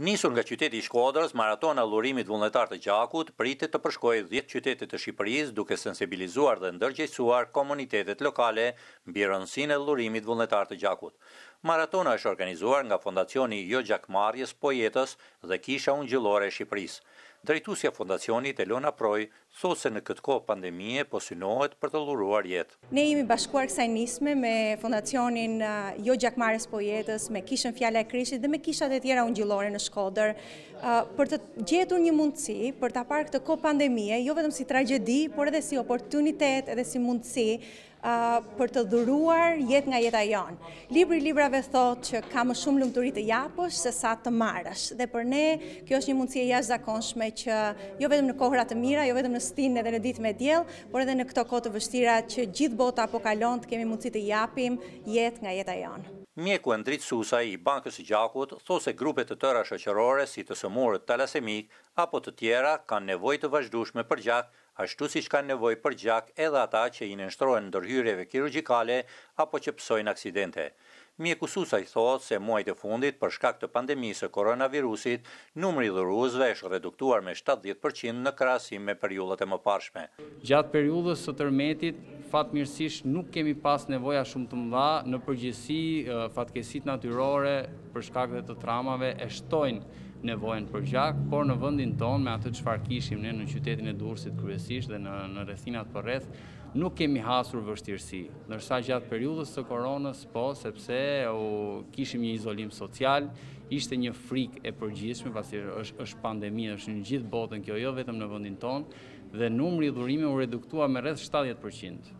Nisur nga qyteti i Shkodrës, maratona Lurimit vullnetar të gjakut pritet të përshkojë 10 qytete të Shqipërisë duke sensibilizuar dhe ndërgjesuar komunitetet lokale mbi rëndësinë e Lurimit vullnetar të gjakut. Maratona është organizuar nga Fondacioni Jo Gjakmarrjes Pojetës dhe Kisha Ungjëllore e Shqipërisë. Drejtusja Fondacionit e Lona Proj thot se në këtë kohë pandemie po synohet për të luruar jetë. Ne jemi bashkuar kësaj nisme me Fondacionin uh, Jo Gjakmares Pojetës, me kishën Fjala e Krishtit dhe me kishat e tjera unë gjillore në shkoder, uh, për të gjetur një mundësi, për të aparë këtë kohë pandemie, jo vetëm si tragedi, por edhe si oportunitet, edhe si mundësi, për të dhuruar jetë nga jeta jonë. Libri librave thotë që ka më shumë lëmë të japësh se sa të marësh. Dhe për ne, kjo është një mundësie jashtë zakonshme që jo vetëm në kohërat të mira, jo vetëm në stinë edhe në ditë me djelë, por edhe në këto kohë të vështira që gjithë bota apo kalon të kemi mundësi të japim jetë nga jeta jonë. Mjeku e ndritë susa i bankës i gjakut tho se grupet të tëra shëqërore si të sëmurët talasemik apo të tjera kanë nevoj të vazhdushme për gjakë ashtu si shkanë nevoj për gjak edhe ata që i nështrojnë në dërhyreve kirurgikale apo që pësojnë aksidente. Mje kususa i thotë se muajt e fundit për shkak të pandemisë e koronavirusit, numri dhe është reduktuar me 70% në krasim me periullet e më parshme. Gjatë periullës së tërmetit, fatë nuk kemi pas nevoja shumë të mdha në përgjësi fatkesit natyrore për shkak dhe të tramave e shtojnë nevojën për gjak, por në vëndin tonë, me atë që farë kishim në në qytetin e dursit kryesisht dhe në, në rethinat për rreth, nuk kemi hasur vështirësi. Nërsa gjatë periudës të koronës, po, sepse kishim një izolim social, ishte një frik e përgjithme, pasi është, është pandemi, është në gjithë botën kjo jo, vetëm në vëndin tonë, dhe numri i dhurime u reduktua me rreth 70%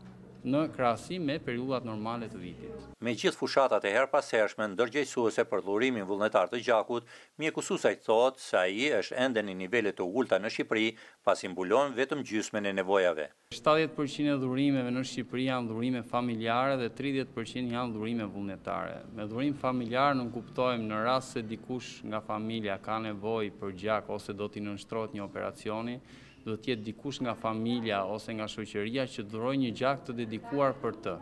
në krasim me periullat normale të vitit. Me gjithë fushatat e her pasershme, në dërgjejësuse për dhurimin vullnetar të gjakut, mjekususaj kususaj thot se a i është enden i nivellet të ullta në Shqipëri, pas imbulon vetëm gjysme në nevojave. 70% e dhurimeve në Shqipëri janë dhurime familjare dhe 30% janë dhurime vullnetare. Me dhurim familjar në kuptojmë në rrasë se dikush nga familja ka nevoj për gjak ose do t'i nënshtrot një operacioni, dhe tjetë dikush nga familia ose nga shoqëria që dhëroj një gjak të dedikuar për të,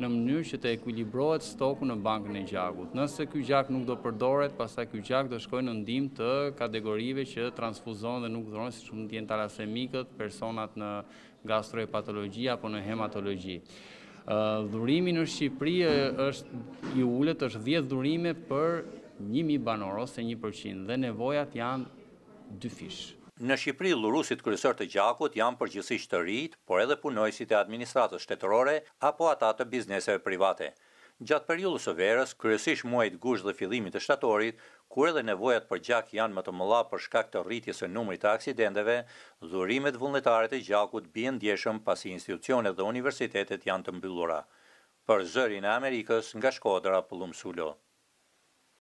në mënyrë që të ekwilibrohet stoku në bankën e gjakut. Nëse kjo gjak nuk do përdoret, pasta kjo gjak do shkoj në ndim të kategorive që transfuzon dhe nuk dhëronë si që mund tjenë talasemikët personat në gastroepatologia apo në hematologi. Dhurimi në Shqipëri është, i ullet është 10 dhurime për 1.000 banor ose 1% dhe nevojat janë dyfish. fishë. Në Shqipëri, lurusit kryesor të gjakut janë përgjithsisht të rit, por edhe punojësit e administratës shtetërore apo ata të bizneseve private. Gjatë periudhës së verës, kryesisht muajit gusht dhe fillimit të shtatorit, kur edhe nevojat për gjak janë më të mëdha për shkak të rritjes së numrit të aksidenteve, dhurimet vullnetare të gjakut bien ndjeshëm pasi institucionet dhe universitetet janë të mbyllura. Për zërin e Amerikës nga Shkodra, Pullum Sulo.